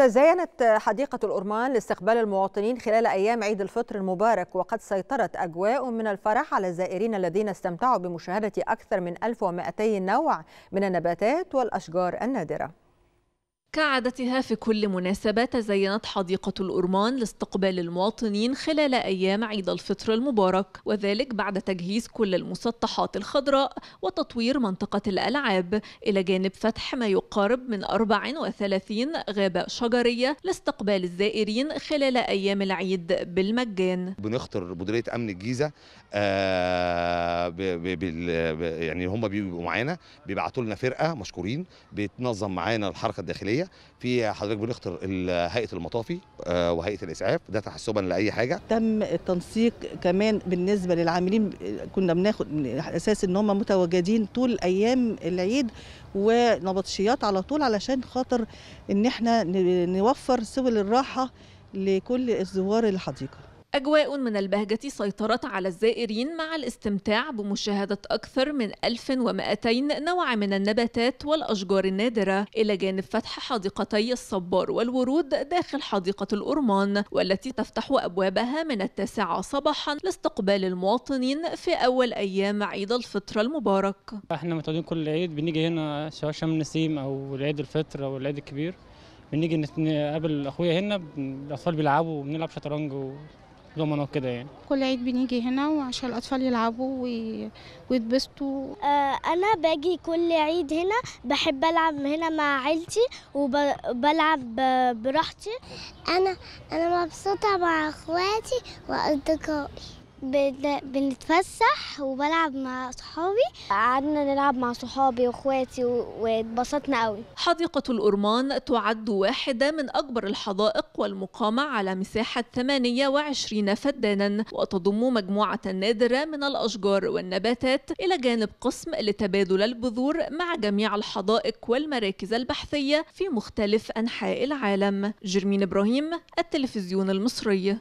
تزينت حديقة الأرمان لاستقبال المواطنين خلال أيام عيد الفطر المبارك وقد سيطرت أجواء من الفرح على الزائرين الذين استمتعوا بمشاهدة أكثر من 1200 نوع من النباتات والأشجار النادرة كعادتها في كل مناسبة تزينت حديقة الأرمان لاستقبال المواطنين خلال أيام عيد الفطر المبارك وذلك بعد تجهيز كل المسطحات الخضراء وتطوير منطقة الألعاب إلى جانب فتح ما يقارب من 34 غابة شجرية لاستقبال الزائرين خلال أيام العيد بالمجان بنخطر مديرية أمن الجيزة آه، يعني هم بيبقوا معانا بيبعتوا لنا فرقة مشكورين بتنظم معانا الحركة الداخلية العمليه في حضرتك بنختار هيئه المطافي آه، وهيئه الاسعاف ده تحسبا لاي حاجه تم التنسيق كمان بالنسبه للعاملين كنا بناخد اساس ان هم متواجدين طول ايام العيد ونبطشيات على طول علشان خاطر ان احنا نوفر سبل الراحه لكل الزوار الحديقه أجواء من البهجة سيطرت على الزائرين مع الاستمتاع بمشاهدة أكثر من 1200 نوع من النباتات والأشجار النادرة إلى جانب فتح حديقتي الصبار والورود داخل حديقة الأرمان والتي تفتح أبوابها من التاسعة صباحا لاستقبال المواطنين في أول أيام عيد الفطر المبارك احنا متعودين كل عيد بنيجي هنا سواء شم نسيم أو عيد الفطر أو العيد الكبير بنيجي نقابل أخويا هنا الأطفال بيلعبوا وبنلعب شطرنج و... دومنا كده يعني كل عيد بنيجي هنا وعشان الأطفال يلعبوا ويتبسطوا آه أنا باجي كل عيد هنا بحب ألعب هنا مع عيلتي وبلعب براحتي أنا أنا مبسوطة مع إخواتي وأصدقائي بنتفسح وبلعب مع صحابي قعدنا نلعب مع صحابي واخواتي واتبسطنا قوي حديقة الأرمان تعد واحدة من أكبر الحدائق والمقامة على مساحة 28 فدانا وتضم مجموعة نادرة من الأشجار والنباتات إلى جانب قسم لتبادل البذور مع جميع الحدائق والمراكز البحثية في مختلف أنحاء العالم جرمين إبراهيم التلفزيون المصري